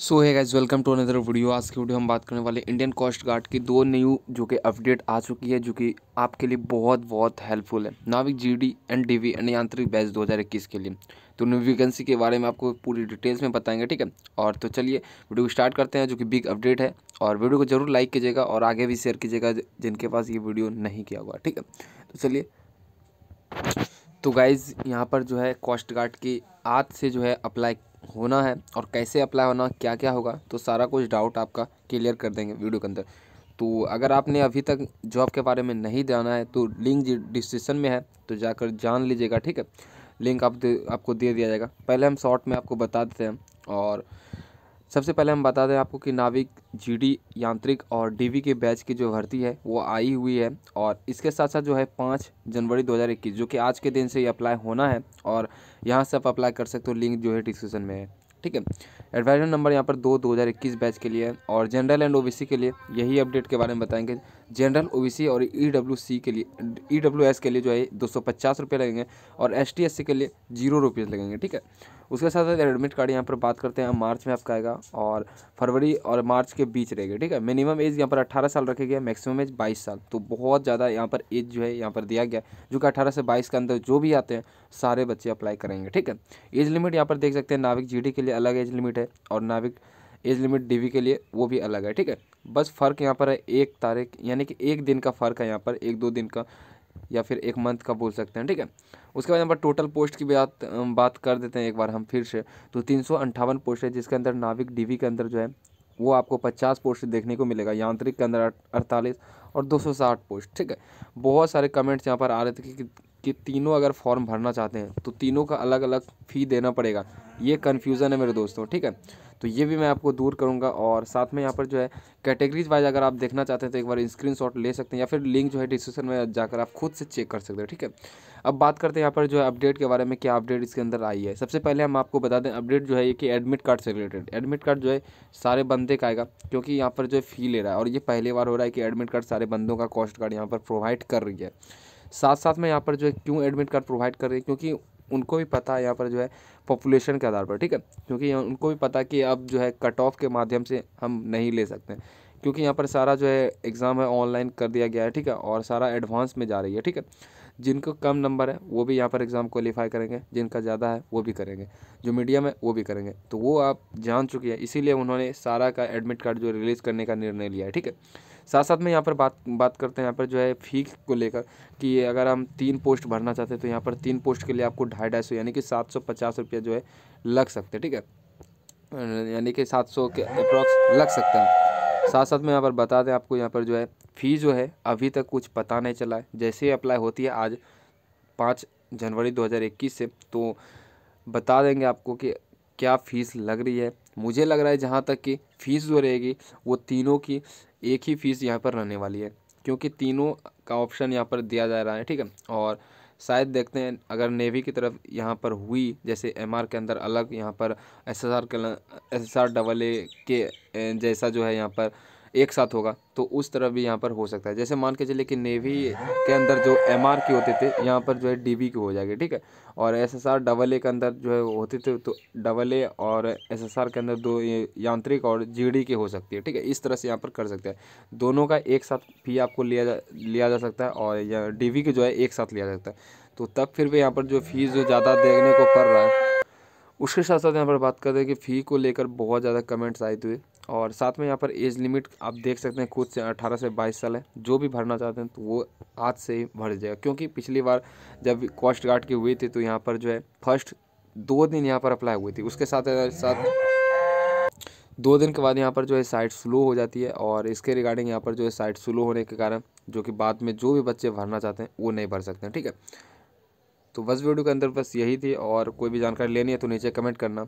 so hi guys welcome to another video आज की video हम बात करने वाले इंडियन कोस्ट गार्ड की दो न्यू जो कि अपडेट आ चुकी है जो कि आपके लिए बहुत बहुत हेल्पफुल है नाविक जीडी एंड डीवी एंड यांत्रिक बैच 2021 के लिए तो न्यू वैकेंसी के बारे में आपको पूरी डिटेल्स में बताएंगे ठीक है और तो चलिए वीडियो स्टार्ट करते हैं जो कि बिग अपडेट है और वीडियो को जरूर लाइक कीजिएगा और आगे भी शेयर कीजिएगा जिनके पास ये वीडियो नहीं किया हुआ ठीक है तो चलिए तो गाइज़ यहाँ पर जो है कोस्ट गार्ड की आज से जो है अप्लाई होना है और कैसे अप्लाई होना क्या क्या होगा तो सारा कुछ डाउट आपका क्लियर कर देंगे वीडियो के अंदर तो अगर आपने अभी तक जॉब के बारे में नहीं जाना है तो लिंक डिस्क्रिप्शन में है तो जाकर जान लीजिएगा ठीक है लिंक आप दे, आपको दे दिया जाएगा पहले हम शॉर्ट में आपको बता देते हैं और सबसे पहले हम बता दें आपको कि नाविक जीडी यांत्रिक और डीवी के बैच की जो भर्ती है वो आई हुई है और इसके साथ साथ जो है पाँच जनवरी 2021 जो कि आज के दिन से ही अप्लाई होना है और यहाँ से आप अप्लाई कर सकते हो लिंक जो है डिस्क्रिप्शन में है ठीक है एडवाइजर नंबर यहाँ पर दो दो हज़ार इक्कीस बैच के लिए और जनरल एंड ओबीसी के लिए यही अपडेट के बारे में बताएंगे जनरल ओबीसी और ई के लिए ई के लिए जो है दो सौ पचास रुपये लगेंगे और एसटीएससी के लिए जीरो रुपये लगेंगे ठीक है उसके साथ साथ एडमिट कार्ड यहाँ पर बात करते हैं मार्च में आपका आएगा और फरवरी और मार्च के बीच रहेगा ठीक है मिनिमम एज यहाँ पर अट्ठारह साल रखे गए मैक्सिमम एज बाईस साल तो बहुत ज़्यादा यहाँ पर एज जो है यहाँ पर दिया गया जो कि अठारह से बाईस के अंदर जो भी आते हैं सारे बच्चे अप्लाई करेंगे ठीक है एज लिमिट यहाँ पर देख सकते हैं नाविक जी के लिए अलग एज लिमिट है और नाविक एज लिमिट डीवी के लिए वो भी अलग है ठीक है बस फ़र्क यहाँ पर है एक तारीख यानी कि एक दिन का फ़र्क है यहाँ पर एक दो दिन का या फिर एक मंथ का बोल सकते हैं ठीक है उसके बाद यहाँ पर टोटल पोस्ट की बात बात कर देते हैं एक बार हम फिर से तो तीन पोस्ट है जिसके अंदर नाविक डीवी के अंदर जो है वो आपको 50 पोस्ट देखने को मिलेगा यांत्रिक के अंदर अड़तालीस और 260 पोस्ट ठीक है बहुत सारे कमेंट्स यहाँ पर आ रहे थे कि कि तीनों अगर फॉर्म भरना चाहते हैं तो तीनों का अलग अलग फ़ी देना पड़ेगा ये कन्फ्यूज़न है मेरे दोस्तों ठीक है तो ये भी मैं आपको दूर करूँगा और साथ में यहाँ पर जो है कैटेगरीज वाइज अगर आप देखना चाहते हैं तो एक बार स्क्रीन ले सकते हैं या फिर लिंक जो है डिस्क्रिप्शन में जाकर आप खुद से चेक कर सकते हैं ठीक है अब बात करते हैं यहाँ पर जो है अपडेट के बारे में क्या अपडेट इसके अंदर आई है सबसे पहले हम आपको बता दें अपडेट जो है ये कि एडमिट कार्ड से रिलेटेड एडमिट कार्ड जो है सारे बंदे का आएगा क्योंकि यहाँ पर जो है फ़ी ले रहा है और ये पहली बार हो रहा है कि एडमिट कार्ड सारे बंदों का कॉस्ट कार्ड यहाँ पर प्रोवाइड कर रही है साथ साथ में यहाँ पर जो है क्यों एडमिट कार्ड प्रोवाइड कर रही है क्योंकि उनको भी पता है यहाँ पर जो है पॉपुलेशन के आधार पर ठीक है क्योंकि उनको भी पता कि अब जो है कट ऑफ के माध्यम से हम नहीं ले सकते क्योंकि यहाँ पर सारा जो है एग्ज़ाम है ऑनलाइन कर दिया गया है ठीक है और सारा एडवांस में जा रही है ठीक है जिनको कम नंबर है वो भी यहाँ पर एग्ज़ाम क्वालिफाई करेंगे जिनका ज़्यादा है वो भी करेंगे जो मीडियम है वो भी करेंगे तो वो आप जान चुके हैं इसीलिए उन्होंने सारा का एडमिट कार्ड जो रिलीज़ करने का निर्णय लिया है ठीक है साथ साथ में यहाँ पर बात बात करते हैं यहाँ पर जो है फ़ी को लेकर कि अगर हम तीन पोस्ट भरना चाहते हैं तो यहाँ पर तीन पोस्ट के लिए आपको ढाई ढाई सौ यानी कि सात सौ पचास रुपया जो है लग सकते हैं ठीक है यानी कि सात सौ के अप्रॉक्स लग सकते हैं साथ साथ में यहाँ पर बता दें आपको यहाँ पर जो है फ़ी जो है अभी तक कुछ पता नहीं चला है जैसे ही अप्लाई होती है आज पाँच जनवरी 2021 से तो बता देंगे आपको कि क्या फ़ीस लग रही है मुझे लग रहा है जहाँ तक कि फ़ीस जो रहेगी वो तीनों की एक ही फ़ीस यहाँ पर रहने वाली है क्योंकि तीनों का ऑप्शन यहाँ पर दिया जा रहा है ठीक है और शायद देखते हैं अगर नेवी की तरफ यहाँ पर हुई जैसे एम के अंदर अलग यहाँ पर S S R double A के जैसा जो है यहाँ पर एक साथ होगा तो उस तरह भी यहाँ पर हो सकता है जैसे मान के चलिए कि नेवी के अंदर जो एम आर के होते थे यहाँ पर जो है डी बी के हो जाएंगे ठीक है और S S R double A के अंदर जो है होते थे तो डबल ए और एस एस आर के अंदर दो यांत्रिक और जी डी के हो सकती है ठीक है इस तरह से यहाँ पर कर सकते हैं दोनों का एक साथ भी आपको लिया जा लिया जा सकता है और या डी वी के जो है एक साथ लिया जा सकता है तो तब फिर भी यहाँ पर जो फीस जो ज़्यादा देखने को पड़ रहा है उसके साथ साथ यहाँ पर बात करते हैं कि फ़ी को लेकर बहुत ज़्यादा कमेंट्स आए थे और साथ में यहाँ पर एज लिमिट आप देख सकते हैं खुद से 18 से 22 साल है जो भी भरना चाहते हैं तो वो आज से ही भर जाएगा क्योंकि पिछली बार जब कोस्ट गार्ड की हुई थी तो यहाँ पर जो है फर्स्ट दो दिन यहाँ पर अप्लाई हुई थी उसके साथ साथ दो दिन के बाद यहाँ पर जो है साइट स्लो हो जाती है और इसके रिगार्डिंग यहाँ पर जो है साइट स्लो होने के कारण जो कि बाद में जो भी बच्चे भरना चाहते हैं वो नहीं भर सकते हैं ठीक है तो बस वीडियो के अंदर बस यही थी और कोई भी जानकारी लेनी है तो नीचे कमेंट करना